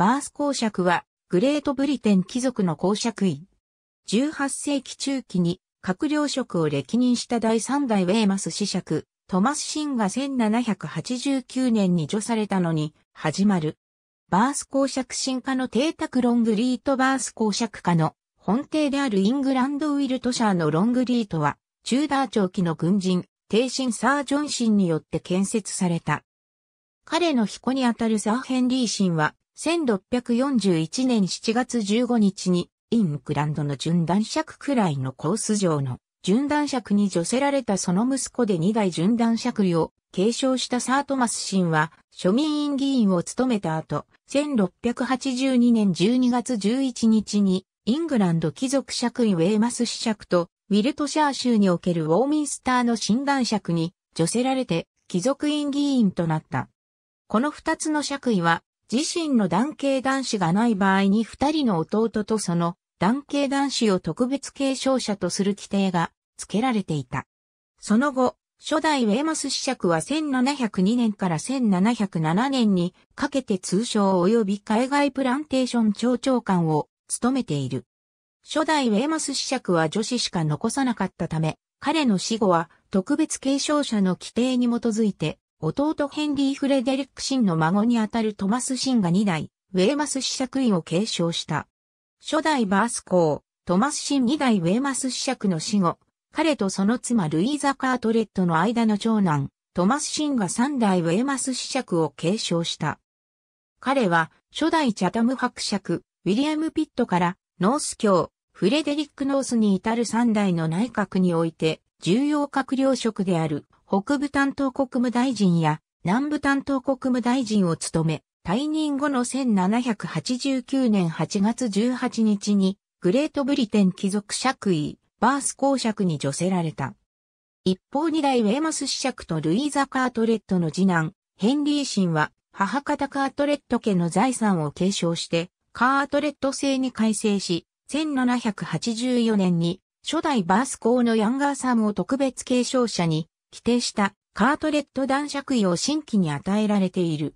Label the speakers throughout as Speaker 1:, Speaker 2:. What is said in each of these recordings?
Speaker 1: バース公爵は、グレートブリテン貴族の公爵位。18世紀中期に、閣僚職を歴任した第3代ウェーマス子爵、トマス・シンが1789年に除されたのに、始まる。バース公爵進化の邸宅ロングリートバース公爵家の本邸であるイングランドウィルトシャーのロングリートは、チューダー長期の軍人、帝神サー・ジョンシンによって建設された。彼の彦にあたるサー・ヘンリーシンは、1641年7月15日に、イングランドの順断尺くらいのコース上の順断尺に除せられたその息子で二代準男尺を継承したサートマスンは庶民院議員を務めた後、1682年12月11日にイングランド貴族爵位ウェーマス子爵とウィルトシャー州におけるウォーミンスターの新断尺に除せられて貴族院議員となった。この二つの爵位は自身の男系男子がない場合に二人の弟とその男系男子を特別継承者とする規定が付けられていた。その後、初代ウェーマス子爵は1702年から1707年にかけて通称及び海外プランテーション庁長官を務めている。初代ウェーマス子爵は女子しか残さなかったため、彼の死後は特別継承者の規定に基づいて弟ヘンリー・フレデリック・シンの孫にあたるトマス・シンが2代、ウェーマス子爵位を継承した。初代バース公、トマス・シン2代ウェーマス子爵の死後、彼とその妻ルイーザ・カートレットの間の長男、トマス・シンが3代ウェーマス子爵を継承した。彼は、初代チャタム伯爵、ウィリアム・ピットから、ノース教、フレデリック・ノースに至る3代の内閣において、重要閣僚職である北部担当国務大臣や南部担当国務大臣を務め、退任後の1789年8月18日に、グレートブリテン貴族爵位、バース公爵に除せられた。一方二代ウェーマス子爵とルイーザ・カートレットの次男、ヘンリーシンは、母方カートレット家の財産を継承して、カートレット制に改正し、1784年に初代バース公のヤンガーサムを特別継承者に規定したカートレット男爵位を新規に与えられている。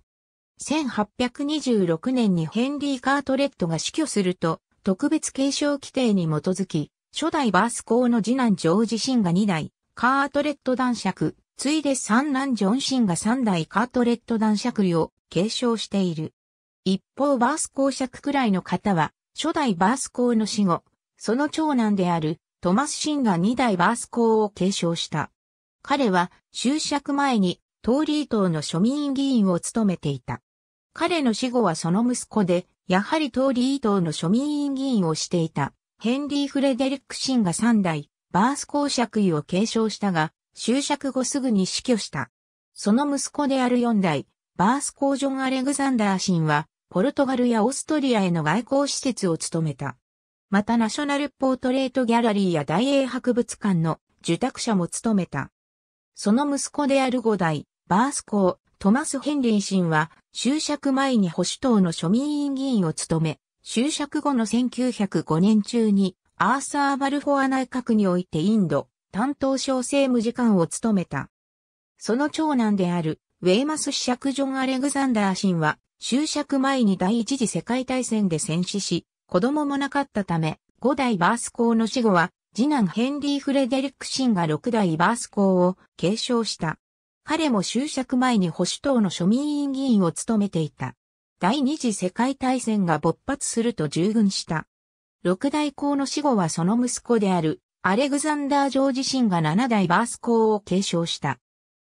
Speaker 1: 1826年にヘンリー・カートレットが死去すると、特別継承規定に基づき、初代バース公の次男ジョージ・シンが2代、カートレット男爵、ついで三男ジョン・シンが3代カートレット男爵位を継承している。一方バース公爵くらいの方は、初代バース公の死後、その長男であるトマス・シンが2代バース公を継承した。彼は就職前にトーリー党の庶民議員を務めていた。彼の死後はその息子で、やはりトーリー党の庶民院議員をしていた、ヘンリー・フレデリック・シンが3代、バース公爵位を継承したが、就職後すぐに死去した。その息子である4代、バース公ジョン・アレグザンダー・シンは、ポルトガルやオーストリアへの外交施設を務めた。またナショナルポートレートギャラリーや大英博物館の受託者も務めた。その息子である五代、バースコー、トマス・ヘンリーシンは、就職前に保守党の庶民委員議員を務め、就職後の1905年中に、アーサー・バルフォア内閣においてインド、担当省政務次官を務めた。その長男である、ウェイマスャク・ジョン・アレグザンダー・シンは、就職前に第一次世界大戦で戦死し、子供もなかったため、五代バース公の死後は、次男ヘンリー・フレデリック・シンが6代バース校を継承した。彼も終着前に保守党の庶民委員議員を務めていた。第二次世界大戦が勃発すると従軍した。六代公の死後はその息子であるアレグザンダー・ジョージ・シンが七代バース公を継承した。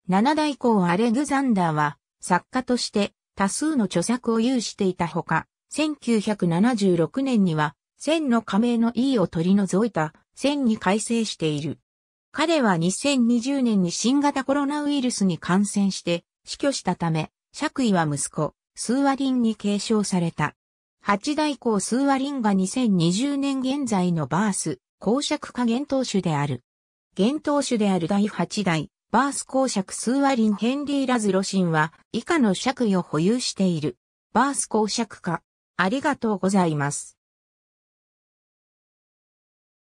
Speaker 1: 七代公アレグザンダーは作家として多数の著作を有していたほか、1976年には1000の加盟の E を取り除いた戦に改正している。彼は2020年に新型コロナウイルスに感染して死去したため、爵位は息子、スーワリンに継承された。八代公スーワリンが2020年現在のバース、公爵か元当主である。元当主である第八代、バース公爵スーワリンヘンリー・ラズロシンは以下の爵位を保有している。バース公爵か。ありがとうございます。